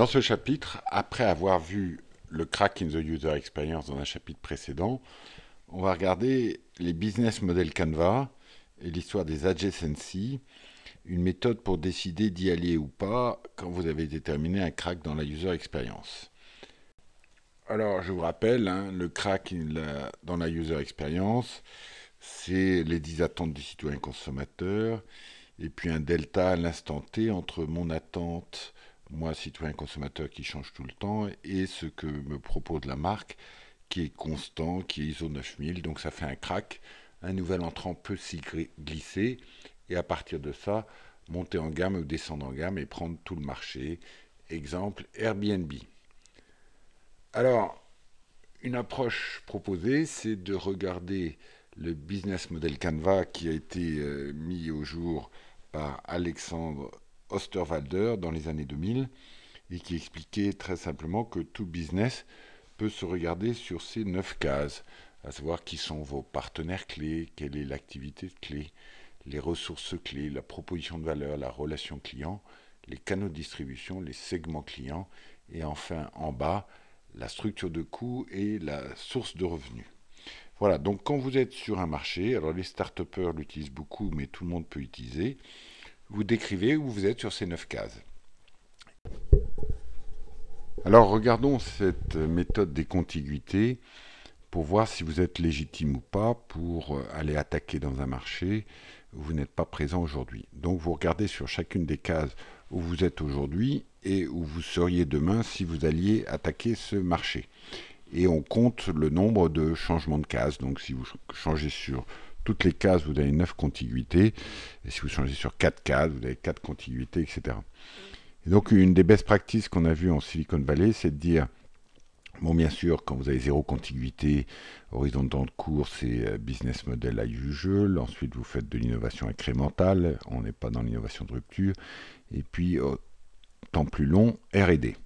Dans ce chapitre, après avoir vu le crack in the user experience dans un chapitre précédent, on va regarder les business models Canva et l'histoire des adjacencies, une méthode pour décider d'y aller ou pas quand vous avez déterminé un crack dans la user experience. Alors, je vous rappelle, hein, le crack dans la user experience, c'est les 10 attentes du citoyen consommateur, et puis un delta à l'instant T entre mon attente moi, citoyen consommateur, qui change tout le temps, et ce que me propose la marque, qui est constant, qui est ISO 9000, donc ça fait un crack. Un nouvel entrant peut s'y glisser, et à partir de ça, monter en gamme ou descendre en gamme et prendre tout le marché. Exemple, Airbnb. Alors, une approche proposée, c'est de regarder le business model Canva qui a été euh, mis au jour par Alexandre Osterwalder dans les années 2000 et qui expliquait très simplement que tout business peut se regarder sur ces 9 cases, à savoir qui sont vos partenaires clés, quelle est l'activité clé, les ressources clés, la proposition de valeur, la relation client, les canaux de distribution, les segments clients et enfin en bas la structure de coût et la source de revenus. Voilà, donc quand vous êtes sur un marché, alors les start l'utilisent beaucoup, mais tout le monde peut utiliser vous décrivez où vous êtes sur ces 9 cases. Alors regardons cette méthode des contiguités pour voir si vous êtes légitime ou pas pour euh, aller attaquer dans un marché où vous n'êtes pas présent aujourd'hui. Donc vous regardez sur chacune des cases où vous êtes aujourd'hui et où vous seriez demain si vous alliez attaquer ce marché. Et on compte le nombre de changements de cases. Donc si vous changez sur toutes les cases, vous avez 9 contiguïtés. Et si vous changez sur 4 cases, vous avez 4 contiguïtés, etc. donc, une des best practices qu'on a vues en Silicon Valley, c'est de dire, bon, bien sûr, quand vous avez zéro contiguïté, horizon de temps de cours, c'est euh, business model à usual. Ensuite, vous faites de l'innovation incrémentale. On n'est pas dans l'innovation de rupture. Et puis, temps plus long, R&D.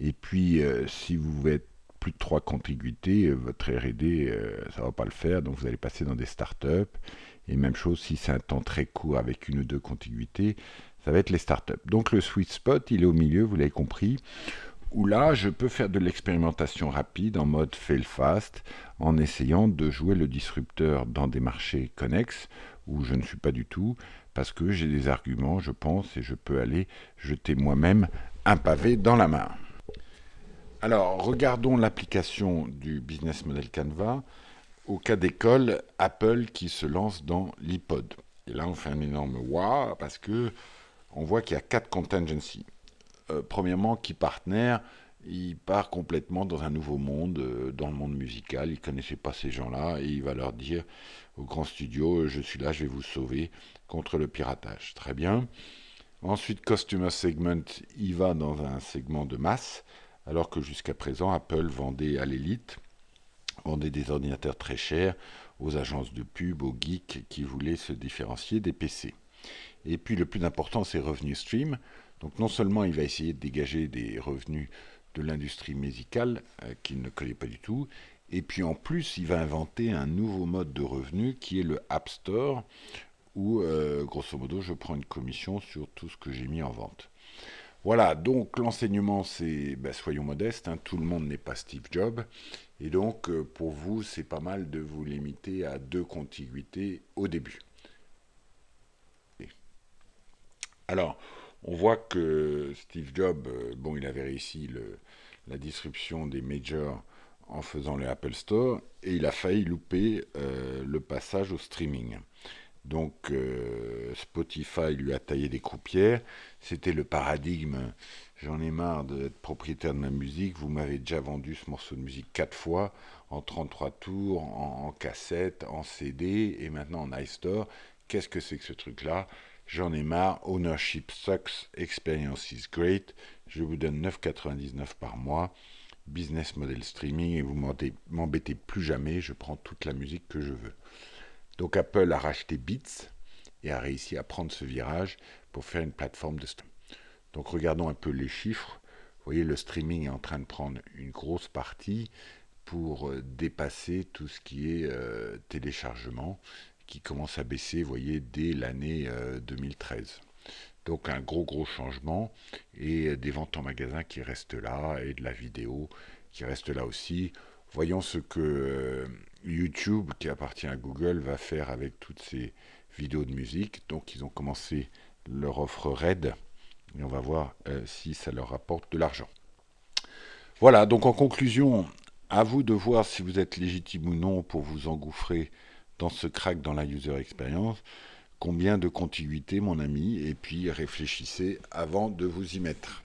Et puis, euh, si vous êtes de trois contiguités, euh, votre R&D, euh, ça va pas le faire, donc vous allez passer dans des startups. Et même chose si c'est un temps très court avec une ou deux contiguités ça va être les startups. Donc le sweet spot, il est au milieu, vous l'avez compris, où là, je peux faire de l'expérimentation rapide en mode fail fast, en essayant de jouer le disrupteur dans des marchés connexes où je ne suis pas du tout, parce que j'ai des arguments, je pense, et je peux aller jeter moi-même un pavé dans la main alors, regardons l'application du business model Canva au cas d'école Apple qui se lance dans l'iPod. Et là, on fait un énorme wa parce que on voit qu'il y a quatre contingencies. Euh, premièrement, qui partner, il part complètement dans un nouveau monde, euh, dans le monde musical. Il ne connaissait pas ces gens-là et il va leur dire au grand studio euh, Je suis là, je vais vous sauver contre le piratage. Très bien. Ensuite, Customer Segment, il va dans un segment de masse alors que jusqu'à présent, Apple vendait à l'élite, vendait des ordinateurs très chers aux agences de pub, aux geeks qui voulaient se différencier des PC. Et puis le plus important, c'est Revenue Stream. Donc non seulement il va essayer de dégager des revenus de l'industrie musicale euh, qu'il ne connaît pas du tout, et puis en plus, il va inventer un nouveau mode de revenu qui est le App Store, où euh, grosso modo, je prends une commission sur tout ce que j'ai mis en vente. Voilà, donc l'enseignement, c'est, ben, soyons modestes, hein, tout le monde n'est pas Steve Jobs. Et donc, euh, pour vous, c'est pas mal de vous limiter à deux contiguïtés au début. Alors, on voit que Steve Jobs, euh, bon, il avait réussi la disruption des majors en faisant le Apple Store, et il a failli louper euh, le passage au streaming. Donc euh, Spotify lui a taillé des croupières. C'était le paradigme. J'en ai marre d'être propriétaire de ma musique. Vous m'avez déjà vendu ce morceau de musique quatre fois, en 33 tours, en, cassette, en CD et maintenant en iStore. Qu'est-ce que c'est que ce truc-là J'en ai marre. Ownership sucks. Experience is great. Je vous donne 9,99 par mois. Business model streaming et vous m'embêtez plus jamais. Je prends toute la musique que je veux. Donc Apple a racheté Beats et a réussi à prendre ce virage pour faire une plateforme de streaming. Donc regardons un peu les chiffres. Vous voyez, le streaming est en train de prendre une grosse partie pour euh, dépasser tout ce qui est euh, téléchargement qui commence à baisser, vous voyez, dès l'année 2013. Euh, Donc un gros gros changement et des ventes en magasin qui restent là et de la vidéo qui reste là aussi. Voyons ce que YouTube, qui appartient à Google, va faire avec toutes ces vidéos de musique. Donc ils ont commencé leur offre RAID et on va voir euh, si ça leur apporte de l'argent. Voilà, donc en conclusion, à vous de voir si vous êtes légitime ou non pour vous engouffrer dans ce crack dans la user experience. Combien de contiguïté, mon ami, et puis réfléchissez avant de vous y mettre.